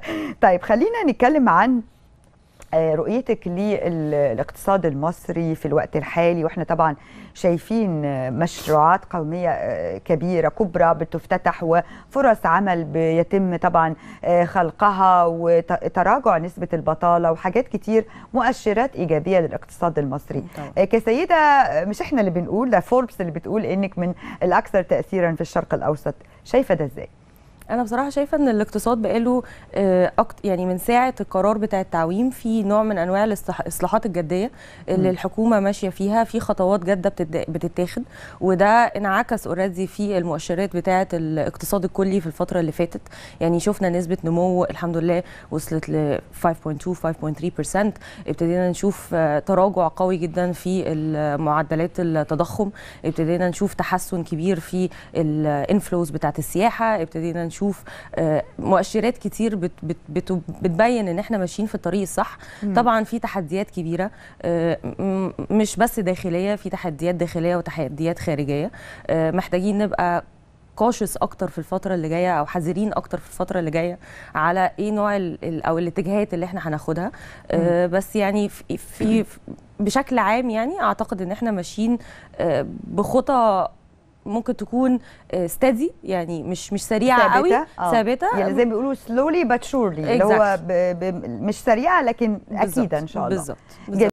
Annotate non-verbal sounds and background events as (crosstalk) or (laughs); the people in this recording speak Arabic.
(laughs) طيب خلينا نتكلم عن آه، رؤيتك للاقتصاد المصري في الوقت الحالي واحنا طبعا شايفين آه، مشروعات قوميه آه، كبيره كبرى بتفتتح وفرص عمل بيتم طبعا خلقها وتراجع نسبه البطاله وحاجات كتير مؤشرات ايجابيه للاقتصاد المصري طبعا. كسيده مش احنا اللي بنقول ده فوربس اللي بتقول انك من الاكثر تاثيرا في الشرق الاوسط شايفه ده ازاي انا بصراحه شايفه ان الاقتصاد بقاله آه، يعني من ساعه القرار بتاع التعويم في نوع من انواع الاصلاحات الجديه اللي الحكومه ماشيه فيها في خطوات جاده بتتاخد وده انعكس اوريدي في المؤشرات بتاعه الاقتصاد الكلي في الفتره اللي فاتت يعني شفنا نسبه نمو الحمد لله وصلت ل 5.2 5.3% ابتدينا نشوف آه، تراجع قوي جدا في معدلات التضخم ابتدينا نشوف تحسن كبير في الانفلوز بتاعه السياحه ابتدينا بنشوف آه، مؤشرات كتير بتبين ان احنا ماشيين في الطريق الصح طبعا في تحديات كبيره آه، مش بس داخليه في تحديات داخليه وتحديات خارجيه آه، محتاجين نبقى كاشس اكتر في الفتره اللي جايه او حذرين اكتر في الفتره اللي جايه على ايه نوع او الاتجاهات اللي احنا هناخدها آه بس يعني في, في بشكل عام يعني اعتقد ان احنا ماشيين آه بخطى ممكن تكون ستادي آه، يعني مش مش سريعه ثابتة. قوي آه. ثابته يعني زي ما بيقولوا سلولي بات شورلي اللي هو ب ب مش سريعه لكن اكيد ان شاء الله بالظبط